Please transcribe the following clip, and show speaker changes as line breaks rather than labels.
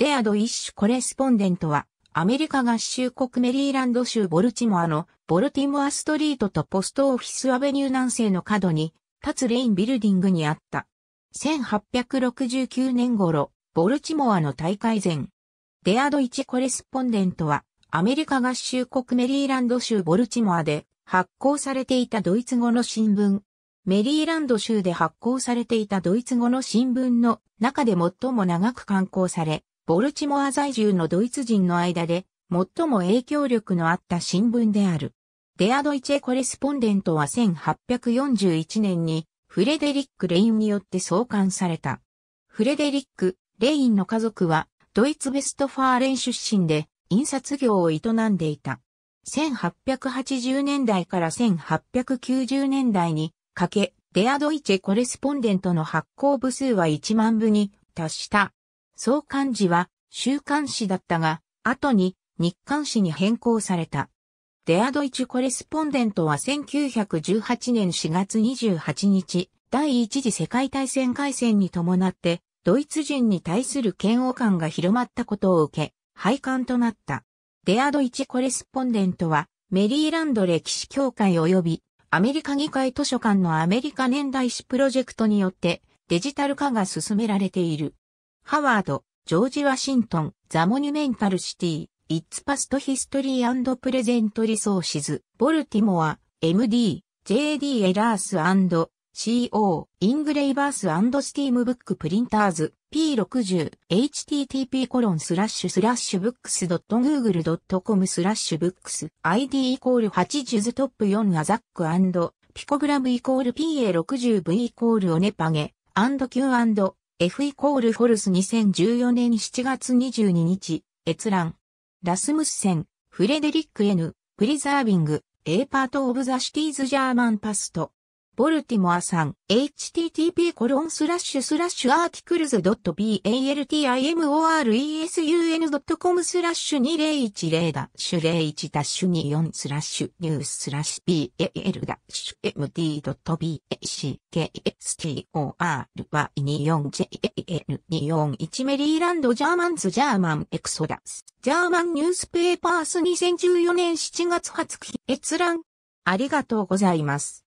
レアド・イッシュ・コレスポンデントは、アメリカ合衆国メリーランド州ボルチモアのボルティモアストリートとポストオフィスアベニュー南西の角に、立つレインビルディングにあった。1869年頃、ボルチモアの大会前。デアド・イチ・コレスポンデントは、アメリカ合衆国メリーランド州ボルチモアで発行されていたドイツ語の新聞。メリーランド州で発行されていたドイツ語の新聞の中で最も長く刊行され、ボルチモア在住のドイツ人の間で、最も影響力のあった新聞である。デアドイチェコレスポンデントは1841年にフレデリック・レインによって創刊された。フレデリック・レインの家族はドイツベストファーレン出身で印刷業を営んでいた。1880年代から1890年代にかけ、デアドイチェコレスポンデントの発行部数は1万部に達した。創刊時は週刊誌だったが、後に日刊誌に変更された。デアドイチコレスポンデントは1918年4月28日、第一次世界大戦開戦に伴って、ドイツ人に対する嫌悪感が広まったことを受け、廃刊となった。デアドイチコレスポンデントは、メリーランド歴史協会及び、アメリカ議会図書館のアメリカ年代史プロジェクトによって、デジタル化が進められている。ハワード、ジョージ・ワシントン、ザ・モニュメンタル・シティ、イッツ・パスト・ヒストリープレゼント・リソーシズ、ボルティモア、MD、JD エラース &CO、イングレイバーススティームブックプリンターズ、P60、http コロンスラッシュスラッシュブックス .google.com スラッシュブックス、ID イコール8ジュズトップ4アザックピコグラムイコール PA60V イコールオネパゲ、アンド・ q ド、F イコールフォルス2014年7月22日、閲覧。ラスムスセン、フレデリック N、プリザービング、A Part of the Cities German Past。ボルティモアさん、http コロンスラッシュスラッシュアーティクルズ .baltimoresun.com スラッシュ2010ダッシュ01ダッシュ24スラッシュニューススラッシュ bal ダッシュ m d b a c k s t o r 2 4 j a l 2 4 1メリーランドジャーマンズジャーマンエクソダスジャーマンニュースペーパース2014年7月20日閲覧ありがとうございます。